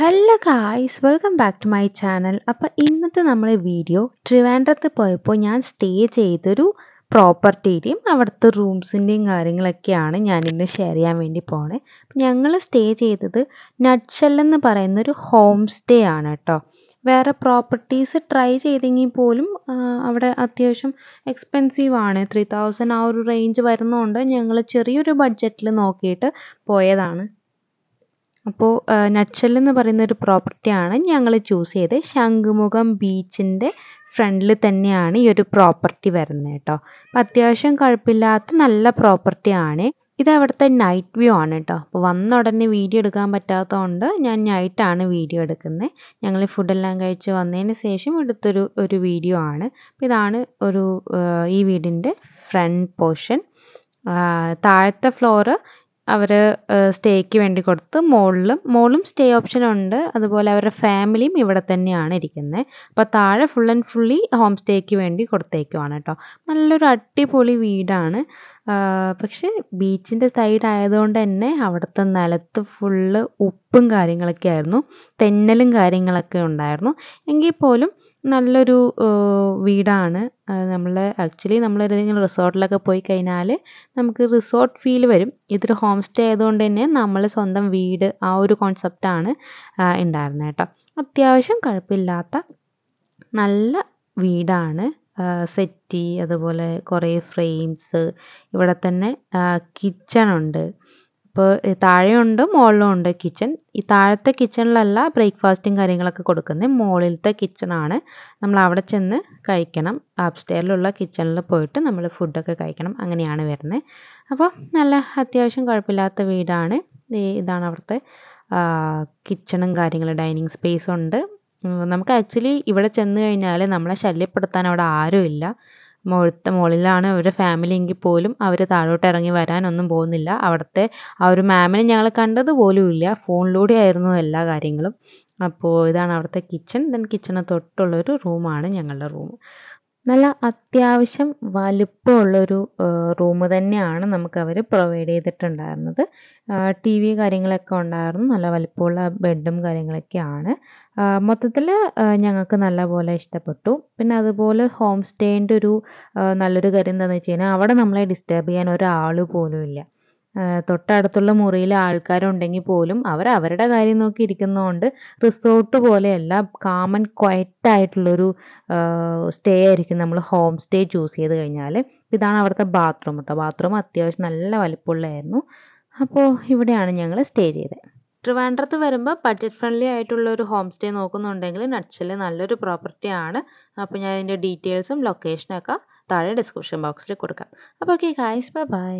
hello guys welcome back to my channel അപ്പോൾ ഇന്നത്തെ നമ്മുടെ വീഡിയോ ട്രിവാൻഡ്രത്ത് പോയപ്പോൾ ഞാൻ സ്റ്റേ ചെയ്തൊരു പ്രോപ്പർട്ടിയുടെയും അവിടുത്തെ റൂംസിൻ്റെയും കാര്യങ്ങളൊക്കെയാണ് ഞാൻ ഇന്ന് ഷെയർ ചെയ്യാൻ വേണ്ടി പോണേ ഞങ്ങൾ സ്റ്റേ ചെയ്തത് നട്ട്ഷെൽ എന്ന് പറയുന്ന ഒരു ഹോം സ്റ്റേ ആണ് കേട്ടോ വേറെ പ്രോപ്പർട്ടീസ് ട്രൈ ചെയ്തെങ്കിൽ പോലും അവിടെ അത്യാവശ്യം എക്സ്പെൻസീവ് ആണ് ത്രീ തൗസൻഡ് ആ ഒരു റേഞ്ച് വരുന്നതുകൊണ്ട് ഞങ്ങൾ ചെറിയൊരു ബഡ്ജറ്റിൽ നോക്കിയിട്ട് പോയതാണ് അപ്പോൾ നച്ചൽ എന്ന് പറയുന്ന ഒരു പ്രോപ്പർട്ടിയാണ് ഞങ്ങൾ ചൂസ് ചെയ്ത് ശംഖുമുഖം ബീച്ചിൻ്റെ ഫ്രണ്ടിൽ തന്നെയാണ് ഈ ഒരു പ്രോപ്പർട്ടി വരുന്നത് കേട്ടോ അപ്പം അത്യാവശ്യം കുഴപ്പമില്ലാത്ത നല്ല പ്രോപ്പർട്ടിയാണ് ഇത് അവിടുത്തെ നൈറ്റ് വ്യൂ ആണ് കേട്ടോ അപ്പോൾ വന്ന ഉടനെ വീഡിയോ എടുക്കാൻ പറ്റാത്തതുകൊണ്ട് ഞാൻ നൈറ്റാണ് വീഡിയോ എടുക്കുന്നത് ഞങ്ങൾ ഫുഡെല്ലാം കഴിച്ച് വന്നതിന് ശേഷം എടുത്തൊരു ഒരു വീഡിയോ ആണ് അപ്പോൾ ഇതാണ് ഒരു ഈ വീടിൻ്റെ ഫ്രണ്ട് പോർഷൻ താഴത്തെ ഫ്ലോറ് അവർ സ്റ്റേയ്ക്ക് വേണ്ടി കൊടുത്ത് മുകളിലും മുകളിലും സ്റ്റേ ഓപ്ഷൻ ഉണ്ട് അതുപോലെ അവരുടെ ഫാമിലിയും ഇവിടെ തന്നെയാണ് ഇരിക്കുന്നത് അപ്പോൾ താഴെ ഫുൾ ആൻഡ് ഫുള്ളി ഹോം സ്റ്റേയ്ക്ക് വേണ്ടി കൊടുത്തേക്കുവാണ് കേട്ടോ നല്ലൊരു അടിപൊളി വീടാണ് പക്ഷേ ബീച്ചിൻ്റെ സൈഡ് ആയതുകൊണ്ട് തന്നെ അവിടുത്തെ നിലത്ത് ഫുള്ള് ഉപ്പും കാര്യങ്ങളൊക്കെ ആയിരുന്നു തെന്നലും കാര്യങ്ങളൊക്കെ ഉണ്ടായിരുന്നു എങ്കിൽ പോലും നല്ലൊരു വീടാണ് നമ്മൾ ആക്ച്വലി നമ്മൾ ഏതെങ്കിലും റിസോർട്ടിലൊക്കെ പോയി കഴിഞ്ഞാൽ നമുക്ക് റിസോർട്ട് ഫീൽ വരും ഇതൊരു ഹോം സ്റ്റേ ആയതുകൊണ്ട് തന്നെ നമ്മൾ സ്വന്തം വീട് ആ ഒരു കോൺസെപ്റ്റാണ് ഉണ്ടായിരുന്നത് കേട്ടോ അത്യാവശ്യം കുഴപ്പമില്ലാത്ത നല്ല വീടാണ് സെറ്റി അതുപോലെ കുറേ ഫ്രെയിംസ് ഇവിടെ തന്നെ കിച്ചൺ ഉണ്ട് ഇപ്പോൾ താഴെയുണ്ട് മുകളിലും ഉണ്ട് കിച്ചൺ ഈ താഴത്തെ കിച്ചണിലല്ല ബ്രേക്ക്ഫാസ്റ്റും കാര്യങ്ങളൊക്കെ കൊടുക്കുന്നത് മുകളിലത്തെ കിച്ചണാണ് നമ്മൾ അവിടെ ചെന്ന് കഴിക്കണം അപ്സ്റ്റെയറിലുള്ള കിച്ചണിൽ പോയിട്ട് നമ്മൾ ഫുഡൊക്കെ കഴിക്കണം അങ്ങനെയാണ് വരുന്നത് അപ്പോൾ നല്ല അത്യാവശ്യം കുഴപ്പമില്ലാത്ത വീടാണ് ഇതാണ് അവിടുത്തെ കിച്ചണും കാര്യങ്ങളും ഡൈനിങ് സ്പേസ് ഉണ്ട് നമുക്ക് ആക്ച്വലി ഇവിടെ ചെന്ന് കഴിഞ്ഞാൽ നമ്മളെ ശല്യപ്പെടുത്താൻ അവിടെ ഇല്ല മുഴുത്ത മുകളിലാണ് അവരുടെ ഫാമിലി എങ്കിൽ പോലും അവർ താഴോട്ട് ഇറങ്ങി വരാനൊന്നും പോകുന്നില്ല അവിടുത്തെ ആ ഒരു മാമിനെ ഞങ്ങൾ കണ്ടത് പോലുമില്ല ഫോണിലൂടെ ആയിരുന്നു എല്ലാ കാര്യങ്ങളും അപ്പോൾ ഇതാണ് അവിടുത്തെ കിച്ചൺ ദെൻ കിച്ചണ് തൊട്ടുള്ളൊരു റൂമാണ് ഞങ്ങളുടെ റൂം നല്ല അത്യാവശ്യം വലിപ്പമുള്ളൊരു റൂം തന്നെയാണ് നമുക്ക് അവർ പ്രൊവൈഡ് ചെയ്തിട്ടുണ്ടായിരുന്നത് ടി വി കാര്യങ്ങളൊക്കെ ഉണ്ടായിരുന്നു നല്ല വലിപ്പമുള്ള ബെഡും കാര്യങ്ങളൊക്കെയാണ് മൊത്തത്തിൽ ഞങ്ങൾക്ക് നല്ലപോലെ ഇഷ്ടപ്പെട്ടു പിന്നെ അതുപോലെ ഹോം സ്റ്റേൻ്റെ ഒരു നല്ലൊരു കാര്യം എന്താണെന്ന് വെച്ച് കഴിഞ്ഞാൽ അവിടെ നമ്മളെ ഡിസ്റ്റർബ് ചെയ്യാൻ ഒരാൾ പോലും ഇല്ല തൊട്ടടുത്തുള്ള മുറിയിൽ ആൾക്കാരുണ്ടെങ്കിൽ പോലും അവർ അവരുടെ കാര്യം നോക്കി ഇരിക്കുന്നതുകൊണ്ട് റിസോർട്ട് പോലെയല്ല കാമൻ ക്വയറ്റ് ആയിട്ടുള്ളൊരു സ്റ്റേ ആയിരിക്കും നമ്മൾ ഹോം സ്റ്റേ ചൂസ് ചെയ്ത് കഴിഞ്ഞാൽ ഇതാണ് അവിടുത്തെ ബാത്റൂം കേട്ടോ ബാത്റൂം അത്യാവശ്യം നല്ല വലിപ്പമുള്ളതായിരുന്നു അപ്പോൾ ഇവിടെയാണ് ഞങ്ങൾ സ്റ്റേ ചെയ്തത് ട്രിവാൻഡ്രത്ത് വരുമ്പോൾ ബഡ്ജറ്റ് ഫ്രണ്ട്ലി ആയിട്ടുള്ള ഒരു ഹോം സ്റ്റേ നോക്കുന്നുണ്ടെങ്കിൽ നട്സിൽ നല്ലൊരു ആണ് അപ്പോൾ ഞാൻ അതിൻ്റെ ഡീറ്റെയിൽസും ലൊക്കേഷനൊക്കെ താഴെ ഡിസ്ക്രിപ്ഷൻ ബോക്സിൽ കൊടുക്കാം അപ്പോൾ ഓക്കെ ഗായ്സ് ബൈ ബൈ